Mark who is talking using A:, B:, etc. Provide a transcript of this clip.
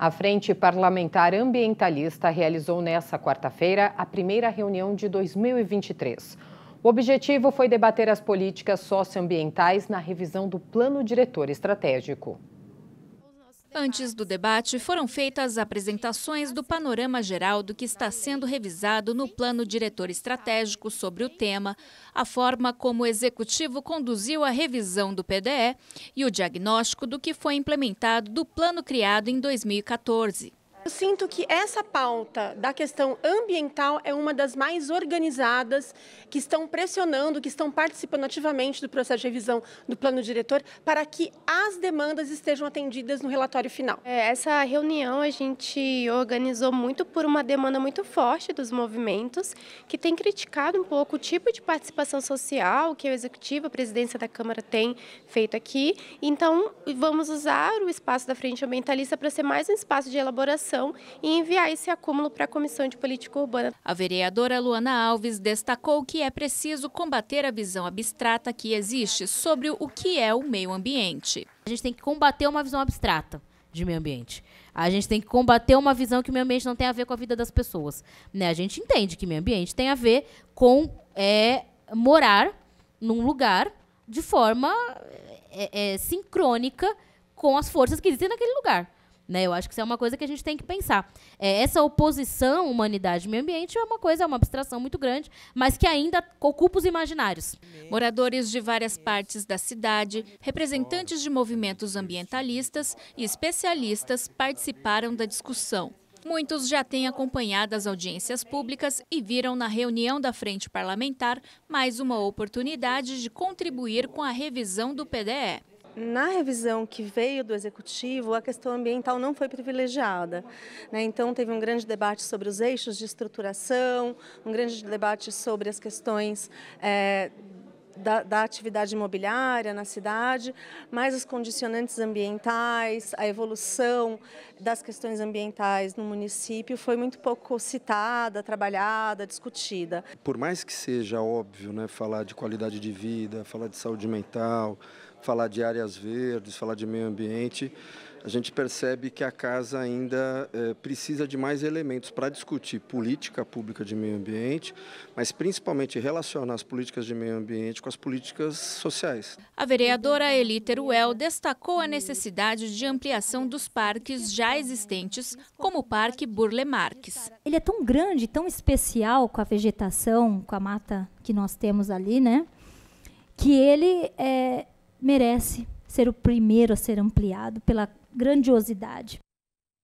A: A Frente Parlamentar Ambientalista realizou nesta quarta-feira a primeira reunião de 2023. O objetivo foi debater as políticas socioambientais na revisão do Plano Diretor Estratégico.
B: Antes do debate, foram feitas apresentações do panorama geral do que está sendo revisado no plano diretor estratégico sobre o tema, a forma como o executivo conduziu a revisão do PDE e o diagnóstico do que foi implementado do plano criado em 2014. Eu sinto que essa pauta da questão ambiental é uma
C: das mais organizadas, que estão pressionando, que estão participando ativamente do processo de revisão do plano diretor, para que as demandas estejam atendidas no relatório final. É, essa reunião a gente organizou muito por uma demanda muito forte dos movimentos, que tem criticado um pouco o tipo de participação social que o executivo, a presidência da Câmara, tem feito aqui. Então, vamos usar o espaço da Frente Ambientalista para
B: ser mais um espaço de elaboração e enviar esse acúmulo para a Comissão de Política Urbana. A vereadora Luana Alves destacou que é preciso combater a visão abstrata que existe sobre o que é o meio ambiente. A gente tem que combater uma visão abstrata
D: de meio ambiente. A gente tem que combater uma visão que o meio ambiente não tem a ver com a vida das pessoas. Né? A gente entende que meio ambiente tem a ver com é, morar num lugar de forma é, é, sincrônica com as forças que existem naquele lugar. Né? Eu acho que isso é uma coisa que a gente tem que pensar. É, essa oposição humanidade e meio ambiente é uma coisa, é
B: uma abstração muito grande, mas que ainda ocupa os imaginários. Moradores de várias partes da cidade, representantes de movimentos ambientalistas e especialistas participaram da discussão. Muitos já têm acompanhado as audiências públicas e viram na reunião da Frente Parlamentar mais uma oportunidade de contribuir com a
A: revisão do PDE na revisão que veio do executivo, a questão ambiental não foi privilegiada. Né? Então, teve um grande debate sobre os eixos de estruturação, um grande debate sobre as questões. É, da, da, atividade imobiliária na cidade, mais os condicionantes ambientais, a evolução das questões ambientais no município foi muito pouco citada, trabalhada, discutida.
E: Por mais que seja óbvio né, falar de qualidade de vida, falar de saúde mental, falar de áreas verdes, falar de meio ambiente, a gente percebe que a casa ainda eh, precisa de mais elementos para discutir política pública de meio ambiente, mas principalmente relacionar as políticas de meio ambiente com as políticas sociais.
B: A vereadora Elíter Uel destacou a necessidade de ampliação dos parques já existentes, como o Parque Burle Marques. Ele é tão grande, tão especial com a vegetação, com a mata que nós temos ali, né? Que ele é, merece ser o primeiro a ser ampliado pela grandiosidade